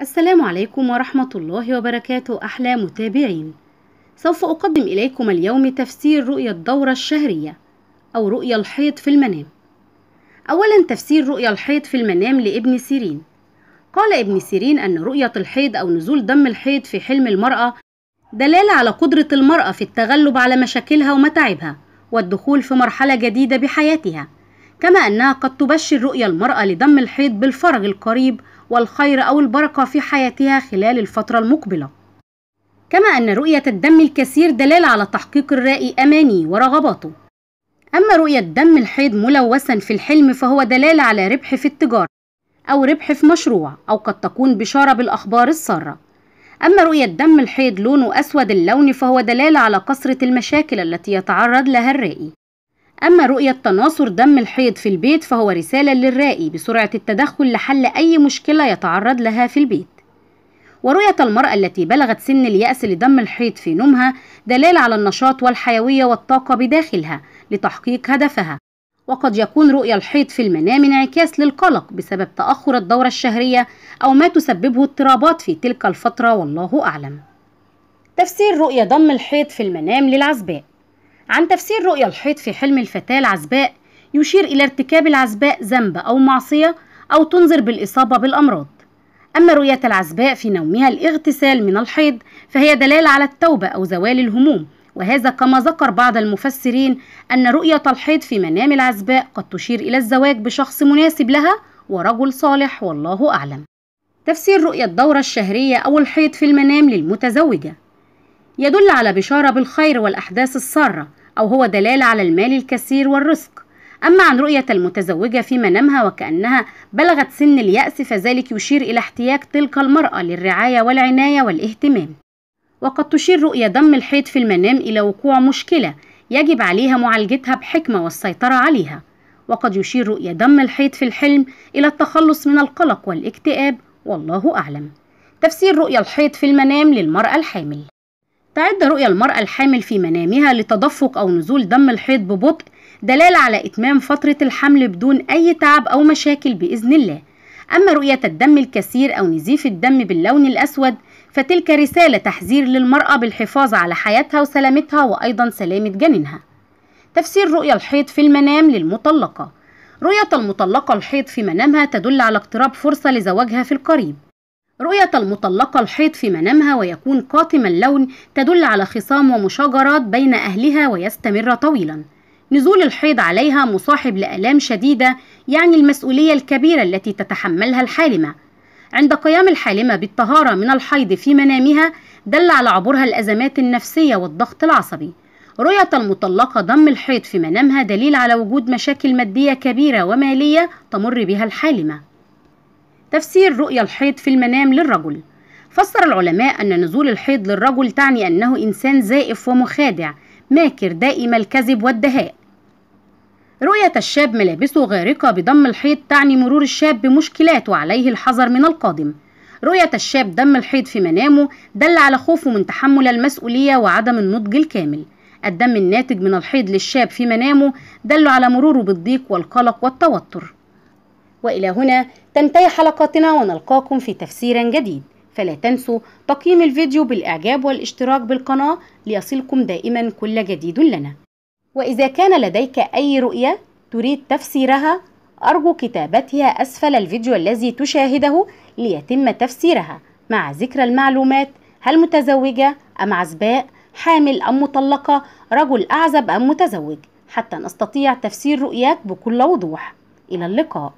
السلام عليكم ورحمة الله وبركاته أحلى متابعين سوف أقدم إليكم اليوم تفسير رؤية الدورة الشهرية أو رؤية الحيض في المنام أولا تفسير رؤية الحيض في المنام لابن سيرين قال ابن سيرين أن رؤية الحيض أو نزول دم الحيض في حلم المرأة دلالة على قدرة المرأة في التغلب على مشاكلها ومتاعبها والدخول في مرحلة جديدة بحياتها كما أنها قد تبشر رؤية المرأة لدم الحيض بالفرج القريب والخير أو البركة في حياتها خلال الفترة المقبلة كما أن رؤية الدم الكثير دلالة على تحقيق الرائي أماني ورغباته أما رؤية دم الحيض ملوثا في الحلم فهو دلالة على ربح في التجارة أو ربح في مشروع أو قد تكون بشارة بالأخبار السارة أما رؤية دم الحيض لونه أسود اللون فهو دلالة على كثرة المشاكل التي يتعرض لها الرائي أما رؤية تناصر دم الحيض في البيت فهو رسالة للرائي بسرعة التدخل لحل أي مشكلة يتعرض لها في البيت ورؤية المرأة التي بلغت سن اليأس لدم الحيض في نومها دلالة على النشاط والحيوية والطاقة بداخلها لتحقيق هدفها وقد يكون رؤية الحيض في المنام انعكاس للقلق بسبب تأخر الدورة الشهرية أو ما تسببه اضطرابات في تلك الفترة والله أعلم تفسير رؤية دم الحيض في المنام للعزباء عن تفسير رؤيا الحيض في حلم الفتاة العزباء يشير إلى ارتكاب العزباء ذنب أو معصية أو تنذر بالإصابة بالأمراض أما رؤية العزباء في نومها الاغتسال من الحيض فهي دلالة على التوبة أو زوال الهموم وهذا كما ذكر بعض المفسرين أن رؤية الحيض في منام العزباء قد تشير إلى الزواج بشخص مناسب لها ورجل صالح والله أعلم تفسير رؤية الدورة الشهرية أو الحيض في المنام للمتزوجة يدل على بشارة بالخير والأحداث السارة أو هو دلالة على المال الكثير والرزق أما عن رؤية المتزوجة في منامها وكأنها بلغت سن اليأس فذلك يشير إلى احتياج تلك المرأة للرعاية والعناية والاهتمام وقد تشير رؤية دم الحيض في المنام إلى وقوع مشكلة يجب عليها معالجتها بحكمة والسيطرة عليها وقد يشير رؤية دم الحيض في الحلم إلى التخلص من القلق والاكتئاب والله أعلم تفسير رؤية الحيض في المنام للمرأة الحامل تعد رؤية المرأة الحامل في منامها لتدفق أو نزول دم الحيض ببطء دلالة على إتمام فترة الحمل بدون أي تعب أو مشاكل بإذن الله أما رؤية الدم الكثير أو نزيف الدم باللون الأسود فتلك رسالة تحذير للمرأة بالحفاظ على حياتها وسلامتها وأيضا سلامة جنينها تفسير رؤية الحيض في المنام للمطلقة رؤية المطلقة الحيض في منامها تدل على اقتراب فرصة لزواجها في القريب رؤية المطلقة الحيض في منامها ويكون قاتم اللون تدل على خصام ومشاجرات بين أهلها ويستمر طويلا نزول الحيض عليها مصاحب لآلام شديدة يعني المسؤولية الكبيرة التي تتحملها الحالمة عند قيام الحالمة بالطهارة من الحيض في منامها دل على عبورها الأزمات النفسية والضغط العصبي رؤية المطلقة ضم الحيض في منامها دليل على وجود مشاكل مادية كبيرة ومالية تمر بها الحالمة تفسير رؤيا الحيض في المنام للرجل فسر العلماء أن نزول الحيض للرجل تعني أنه إنسان زائف ومخادع ماكر دائم الكذب والدهاء رؤية الشاب ملابسه غارقة بدم الحيض تعني مرور الشاب بمشكلات وعليه الحذر من القادم رؤية الشاب دم الحيض في منامه دل على خوفه من تحمل المسؤولية وعدم النضج الكامل الدم الناتج من الحيض للشاب في منامه دل على مروره بالضيق والقلق والتوتر والى هنا تنتهي حلقاتنا ونلقاكم في تفسير جديد فلا تنسوا تقييم الفيديو بالاعجاب والاشتراك بالقناه ليصلكم دائما كل جديد لنا واذا كان لديك اي رؤيه تريد تفسيرها أرجو كتابتها أسفل الفيديو الذي تشاهده ليتم تفسيرها مع ذكر المعلومات هل متزوجة أم عزباء حامل أم مطلقة رجل أعزب أم متزوج حتى نستطيع تفسير رؤياك بكل وضوح إلى اللقاء